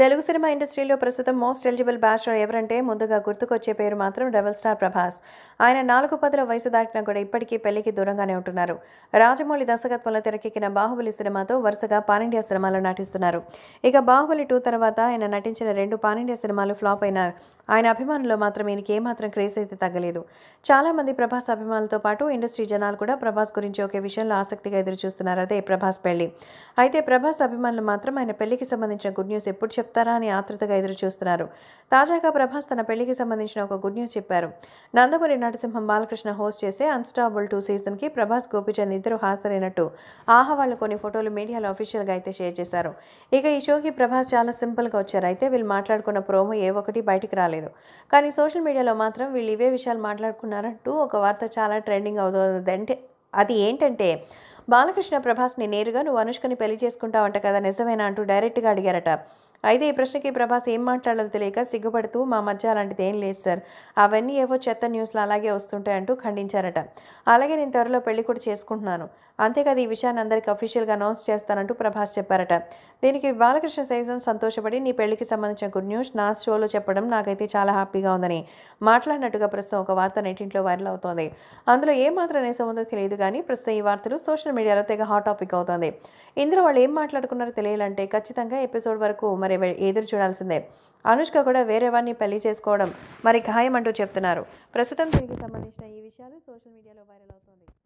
Telugu cinema ఇండస్ట్రీలో ప్రస్తుతం most eligible bachelor ఎవరంటే ముందుగా గుర్తుకొచ్చే పేరు మాత్రం రెబల్ స్టార్ ప్రభాస్ ఆయన నాలుగు పదుల వయసు దాటినా కూడా ఇప్పటికీ పెళ్లికి దూరంగానే ఉంటున్నారు రాజమౌళి దర్శకత్వంలో తెరకెక్కిన బాహుబలి సినిమాతో వరుసగా పానిండియా సినిమాలో నటిస్తున్నారు ఇక బాహుబలి టూ తర్వాత ఆయన నటించిన రెండు పానిండియా సినిమాలు ఫ్లాప్ అయిన ఆయన అభిమానులు మాత్రం ఈయనకి ఏమాత్రం క్రేజ్ అయితే తగ్గలేదు చాలామంది ప్రభాస్ అభిమానులతో పాటు ఇండస్ట్రీ జనాలు కూడా ప్రభాస్ గురించి ఒకే విషయంలో ఆసక్తిగా ఎదురు చూస్తున్నారు అదే ప్రభాస్ పెళ్లి అయితే ప్రభాస్ అభిమానులు మాత్రం ఆయన పెళ్లికి సంబంధించిన గుడ్ న్యూస్ ఎప్పుడు చెప్తారా అని ఆతృతగా ఎదురు చూస్తున్నారు తాజాగా ప్రభాస్ తన పెళ్లికి సంబంధించిన ఒక గుడ్ న్యూస్ చెప్పారు నందమూరి నటసింహం బాలకృష్ణ హోస్ట్ చేసే అన్స్టాబుల్ టూ సీజన్కి ప్రభాస్ గోపిచంద్ ఇద్దరు హాజరైనట్టు ఆహా కొన్ని ఫోటోలు మీడియాలో అఫీషియల్గా అయితే షేర్ చేశారు ఇక ఈ షోకి ప్రభాస్ చాలా సింపుల్గా వచ్చారు అయితే వీళ్ళు మాట్లాడుకున్న ప్రోమో ఏ ఒకటి బయటికి రాలేదు కానీ సోషల్ మీడియాలో మాత్రం వీళ్ళు ఇవే విషయాలు మాట్లాడుకున్నారంటూ ఒక వార్త చాలా ట్రెండింగ్ అవుతుంది అంటే అది ఏంటంటే బాలకృష్ణ ప్రభాస్ని నేరుగా నువ్వు అనుష్కని పెళ్లి చేసుకుంటావంట కదా నిజమేనా అంటూ డైరెక్ట్గా అడిగారట అయితే ఈ ప్రశ్నకి ప్రభాస్ ఏం మాట్లాడాలో తెలియక సిగ్గుపడుతూ మా మధ్య అలాంటిది ఏం లేదు సార్ అవన్నీ ఏవో చెత్త న్యూస్లు అలాగే వస్తుంటాయి అంటూ ఖండించారట అలాగే నేను త్వరలో పెళ్లి కూడా చేసుకుంటున్నాను అంతేకాదు ఈ విషయాన్ని అందరికీ అఫీషియల్గా అనౌన్స్ చేస్తానంటూ ప్రభాస్ చెప్పారట దీనికి బాలకృష్ణ సైజన్ సంతోషపడి నీ పెళ్లికి సంబంధించిన గుడ్ న్యూస్ నా షోలో చెప్పడం నాకైతే చాలా హ్యాపీగా ఉందని మాట్లాడినట్టుగా ప్రస్తుతం ఒక వార్త నెట్టింట్లో వైరల్ అవుతోంది అందులో ఏమాత్రం నేసం ఉందో తెలియదు కానీ ప్రస్తుతం ఈ వార్తలు సోషల్ మీడియాలో తెగ హాట్ టాపిక్ అవుతోంది ఇందులో వాళ్ళు ఏం మాట్లాడుకున్నారో తెలియాలంటే ఖచ్చితంగా ఎపిసోడ్ వరకు మరి ఎదురు చూడాల్సిందే అనుష్క కూడా వేరే వాడిని పెళ్లి చేసుకోవడం మరి ఖాయం అంటూ చెప్తున్నారు ప్రస్తుతం దీనికి సంబంధించిన ఈ విషయాలు సోషల్ మీడియాలో వైరల్ అవుతుంది